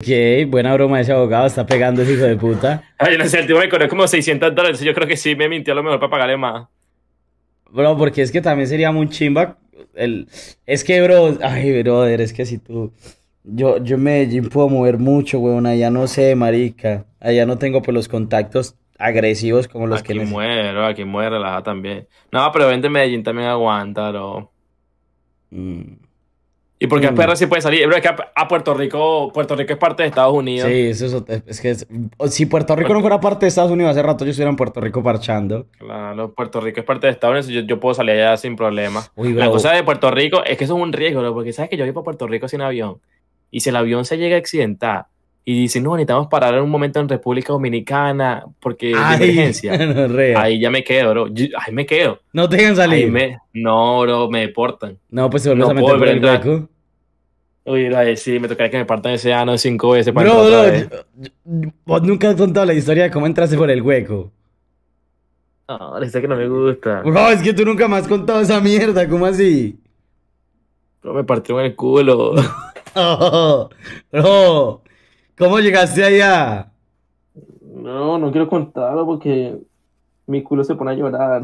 Ok, buena broma ese abogado, está pegando ese hijo de puta. Ay, no sé, el tipo me cobró como 600 dólares, yo creo que sí me mintió a lo mejor para pagarle más. Bro, porque es que también sería muy chimba. El... Es que, bro, ay, brother, es que si tú. Yo, yo en Medellín puedo mover mucho, weón, allá no sé, marica. Allá no tengo pues los contactos agresivos como los que. Aquí muero, aquí muero, A también. No, pero vente Medellín también aguanta, bro. Mm. ¿Y por qué a mm. sí puede salir? es que a Puerto Rico, Puerto Rico es parte de Estados Unidos. Sí, eso, es... es que si Puerto Rico no fuera parte de Estados Unidos, hace rato yo estuviera en Puerto Rico parchando. Claro, Puerto Rico es parte de Estados Unidos, yo, yo puedo salir allá sin problema. La cosa de Puerto Rico es que eso es un riesgo, porque sabes que yo voy para Puerto Rico sin avión. Y si el avión se llega a accidentar y dicen, no, necesitamos parar en un momento en República Dominicana porque emergencia. ahí ya me quedo, bro. ahí me quedo. No te dejan salir. no, bro, me deportan. No, pues si no a Uy, la sí, me tocaría que me partan ese ano cinco veces para Bro, no, vos nunca has contado la historia de cómo entraste por el hueco. No, la que no me gusta. No, es que tú nunca me has contado esa mierda, ¿cómo así? No me partió en el culo. no, bro, ¿cómo llegaste allá? No, no quiero contarlo porque mi culo se pone a llorar.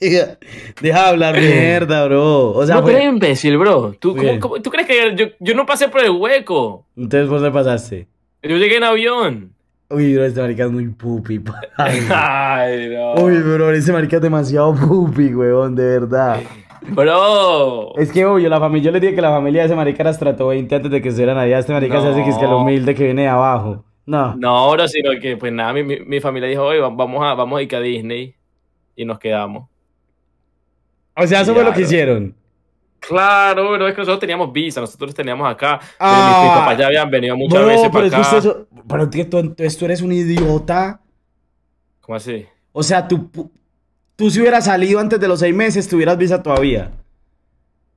Deja, de hablar mierda, bro. O sea, no, fue... eres imbécil, bro. ¿Tú, ¿Tú, crees que yo, yo no pasé por el hueco? Entonces, ¿por qué pasaste? Yo llegué en avión. Uy, bro, este marica es muy pupi, Ay, bro. Uy, bro, ese marica es demasiado pupi, weón, de verdad. Bro. Es que, obvio, la familia, yo le dije que la familia de ese marica Las trató 20 antes de que se dieran allá. Este marica se hace que es que el humilde que viene de abajo. No. No, ahora sino que, pues nada, mi, mi, familia dijo, oye, vamos a, vamos a ir a Disney y nos quedamos. O sea, eso fue lo que hicieron. Claro, pero es que nosotros teníamos visa, nosotros teníamos acá. pero mis ah. papás ya habían venido muchas veces pero para acá. pero tú, eres un idiota. ¿Cómo así? O sea, tú, tú si hubieras salido antes de los seis meses, tuvieras visa todavía.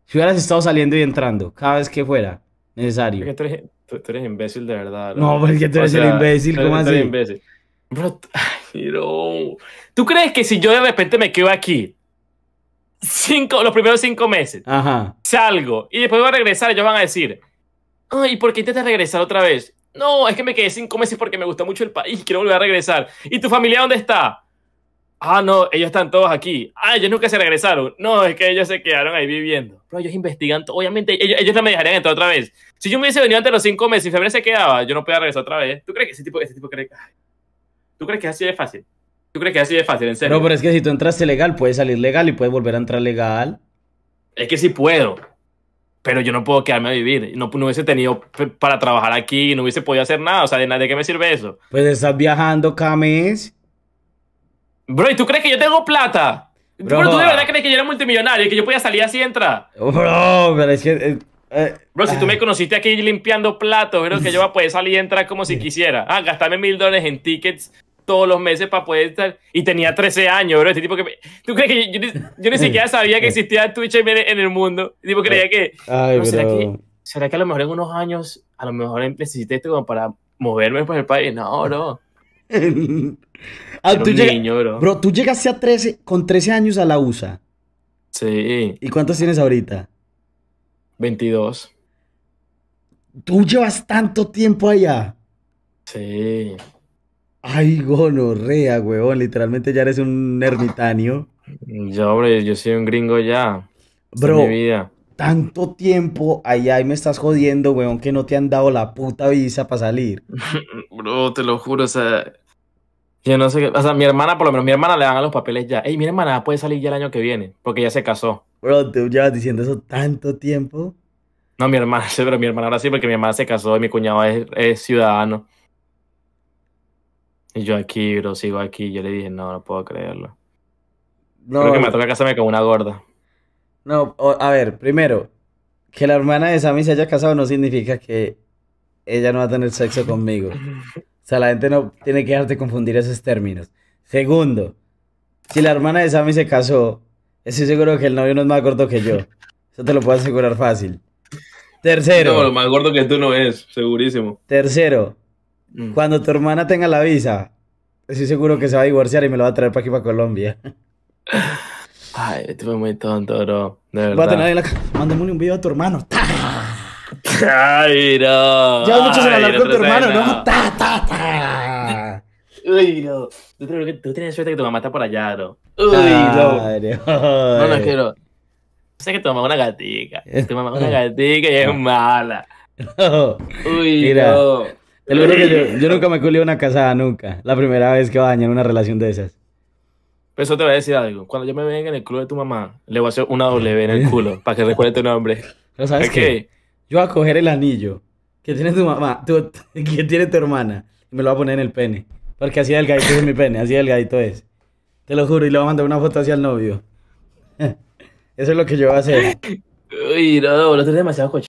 Si hubieras estado saliendo y entrando cada vez que fuera necesario. tú eres, tú, eres imbécil de verdad. No, porque tú eres el imbécil, ¿cómo así? Imbécil. Bro, ay, no. ¿Tú crees que si yo de repente me quedo aquí, cinco, los primeros cinco meses. Salgo y después voy a regresar. Ellos van a decir, ay, ¿por qué intentas regresar otra vez? No, es que me quedé cinco meses porque me gusta mucho el país, quiero volver a regresar. ¿Y tu familia dónde está? Ah, no, ellos están todos aquí. Ah, ellos nunca se regresaron. No, es que ellos se quedaron ahí viviendo. Pero ellos investigan, obviamente, ellos, no me dejarían entrar otra vez. Si yo me hubiese venido antes de los cinco meses y febrero se quedaba, yo no podía regresar otra vez. ¿Tú crees que ese tipo, ese tipo cree ¿Tú crees que así de fácil? ¿Tú crees que así de fácil, en serio. No, pero es que si tú entraste legal, puedes salir legal y puedes volver a entrar legal. Es que sí puedo, pero yo no puedo quedarme a vivir. No, hubiese tenido para trabajar aquí, y no hubiese podido hacer nada. O sea, ¿de, nada, de qué me sirve eso? Pues estás viajando, mes. Bro, ¿y tú crees que yo tengo plata? Bro, tú de verdad crees que yo era multimillonario y que yo podía salir así y entrar. Bro, pero es que. Eh, eh, bro, si tú me ah. conociste aquí limpiando platos, creo que yo voy a poder salir y entrar como si quisiera. Ah, gastarme mil dólares en tickets todos los meses para poder estar. Y tenía 13 años, bro. Este tipo que. ¿Tú crees que yo, ni, siquiera sabía que existía Twitch en el mundo? tipo creía que. ¿será, que a lo mejor en unos años, a lo mejor necesité esto como para moverme por el país? No, no ah, tú niño, bro. bro. tú llegaste a 13, con 13 años a la USA. Sí. ¿Y cuántos tienes ahorita? 22. ¿Tú llevas tanto tiempo allá? Sí. Ay, gonorrea, weón. Literalmente ya eres un ermitaño. Yo, hombre, yo soy un gringo ya. Bro, tanto tiempo allá y me estás jodiendo, weón, que no te han dado la puta visa para salir. Bro, te lo juro, o sea, yo no sé qué. O sea, mi hermana, por lo menos, mi hermana le dan los papeles ya. Ey, mi hermana puede salir ya el año que viene, porque ya se casó. Bro, tú llevas diciendo eso tanto tiempo. No, mi hermana, sí, pero mi hermana ahora sí, porque mi hermana se casó y mi cuñado es ciudadano. Y yo aquí, bro, sigo aquí. Yo le dije, no, no puedo creerlo. No, Creo que me toca casarme con una gorda. No, a ver, primero, que la hermana de Sammy se haya casado no significa que ella no va a tener sexo conmigo. O sea, la gente no tiene que dejarte confundir esos términos. Segundo, si la hermana de Sammy se casó, estoy seguro que el novio no es más gordo que yo. Eso te lo puedo asegurar fácil. Tercero. No, lo más gordo que tú no es, segurísimo. Tercero, Mm. Cuando tu hermana tenga la visa, estoy seguro que se va a divorciar y me lo va a traer para aquí, para Colombia. Ay, estuve muy tonto, bro. De verdad. Va un video a tu hermano. ¡Ta! Ay, no. Ya mucho a hablar con tu hermano, ¿no? ¡Ta, ta, ta! Uy, no. Tú, tienes suerte que tu mamá está por allá, bro. Uy, no. No, no, quiero Sé que tu mamá es una gatica. Tu mamá es una gatica y es mala. Uy, no yo, nunca me culé una casada, nunca. La primera vez que va a dañar una relación de esas. Pero eso te voy a decir algo. Cuando yo me venga en el club de tu mamá, le voy a hacer una W en el culo para que recuerde tu nombre. no ¿sabes qué? Yo voy a coger el anillo que tiene tu mamá, que tiene tu hermana, y me lo voy a poner en el pene. Porque así delgadito es mi pene, así el delgadito es. Te lo juro, y le voy a mandar una foto hacia el novio. Eso es lo que yo voy a hacer. Uy, no, no, demasiado coche.